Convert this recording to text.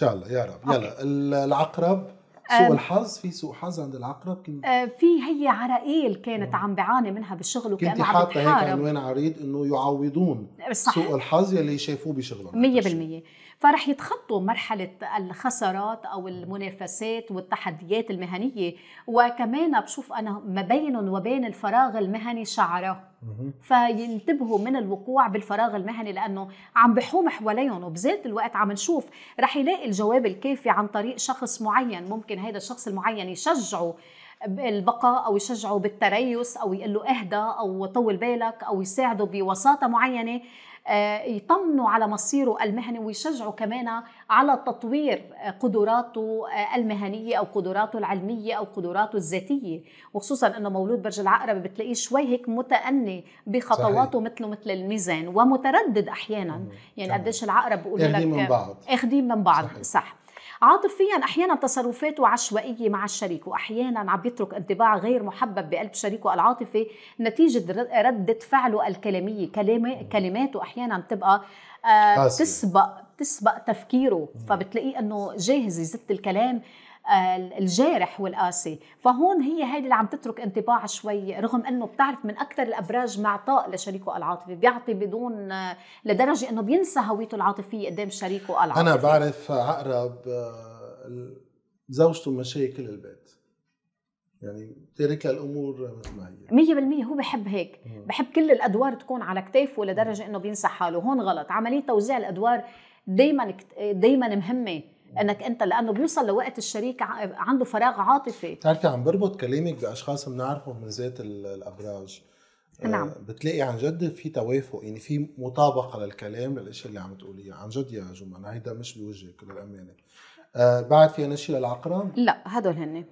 شاء الله يا رب يلا العقرب سوء آه، الحظ في سوء حظ عند العقرب كنت آه، في هي عرائيل كانت نعم. عم بعاني منها بالشغل وكانه كنت حاطه هيك عنوان عريض انه يعوضون صح. سوء الحظ يلي شافوه بشغلهم 100% فرح يتخطوا مرحلة الخسارات أو المنافسات والتحديات المهنية وكمان بشوف أنا ما بينهم وبين الفراغ المهني شعرة فينتبهوا من الوقوع بالفراغ المهني لأنه عم بحوم حواليهم وبذات الوقت عم نشوف رح يلاقي الجواب الكافي عن طريق شخص معين ممكن هذا الشخص المعين يشجعه بالبقاء او يشجعه بالتريث او يقول له اهدى او طول بالك او يساعده بوساطه معينه آه، يطمنوا على مصيره المهني ويشجعوا كمان على تطوير قدراته آه، المهنية أو قدراته العلمية أو قدراته الذاتية وخصوصا أنه مولود برج العقرب بتلاقيه شوي هيك متأني بخطواته مثله مثل الميزان ومتردد أحيانا يعني قديش العقرب بقول لك من بعض. أخدين من بعض صحيح. صح عاطفيا احيانا تصرفاته عشوائيه مع الشريك واحيانا عم بيترك انطباع غير محبب بقلب شريكه العاطفي نتيجه رده فعله الكلاميه كلماته احيانا بتبقى آه تسبق تسبق تفكيره فبتلاقيه انه جاهز يزت الكلام الجارح والقاسي فهون هي هيدي اللي عم تترك انطباع شوي رغم انه بتعرف من اكثر الابراج معطاء لشريكه العاطفي بيعطي بدون لدرجه انه بينسى هويته العاطفيه قدام شريكه العاطفي انا بعرف عقرب آه، زوجته مشاكل كل البيت يعني تارك الامور مثل ما هي 100% هو بحب هيك بحب كل الادوار تكون على كتافه لدرجه انه بينسى حاله هون غلط عمليه توزيع الادوار دائما دائما مهمه انك انت لانه بيوصل لوقت الشريك عنده فراغ عاطفي بتعرفي عم بربط كلامك باشخاص بنعرفهم من ذات الابراج آه، نعم بتلاقي عن جد في توافق يعني في مطابقه للكلام للاشياء اللي عم تقوليها عن جد يا جمعه هيدا مش بوجهك للامانه آه بعد في شيء للعقرب؟ لا هدول هن